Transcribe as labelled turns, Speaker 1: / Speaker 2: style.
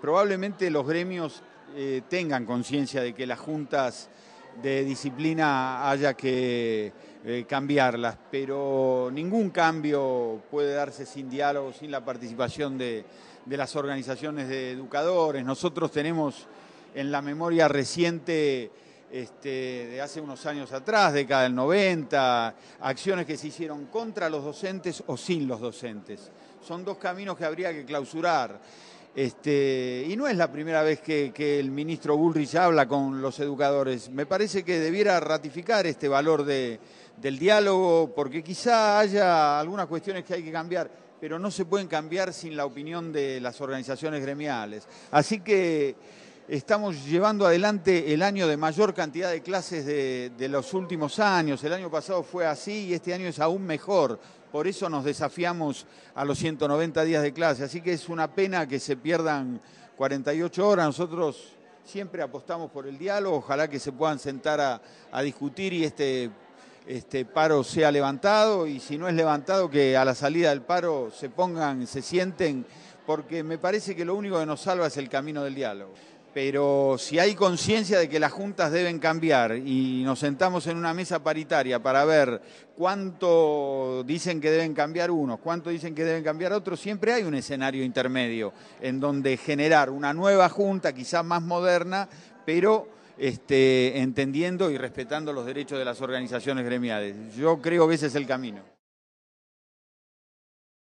Speaker 1: Probablemente los gremios eh, tengan conciencia de que las juntas de disciplina haya que eh, cambiarlas, pero ningún cambio puede darse sin diálogo, sin la participación de, las organizaciones de educadores. Nosotros tenemos en la memoria reciente este, de hace unos años atrás, década del 90, acciones que se hicieron contra los docentes o sin los docentes. Son dos caminos que habría que clausurar. Este, y no es la primera vez que, el ministro Bullrich habla con los educadores. Me parece que debiera ratificar este valor del diálogo, porque quizá haya algunas cuestiones que hay que cambiar, pero no se pueden cambiar sin la opinión de las organizaciones gremiales. Así que estamos llevando adelante el año de mayor cantidad de clases de, los últimos años. El año pasado fue así y este año es aún mejor. Por eso nos desafiamos a los 190 días de clase. Así que es una pena que se pierdan 48 horas. Nosotros siempre apostamos por el diálogo. Ojalá que se puedan sentar a, discutir y este, este paro sea levantado. Y si no es levantado, que a la salida del paro se pongan, se sienten porque me parece que lo único que nos salva es el camino del diálogo pero si hay conciencia de que las juntas deben cambiar y nos sentamos en una mesa paritaria para ver cuánto dicen que deben cambiar unos, cuánto dicen que deben cambiar otros, siempre hay un escenario intermedio en donde generar una nueva junta, quizá más moderna, pero este, entendiendo y respetando los derechos de las organizaciones gremiales. Yo creo que ese es el camino.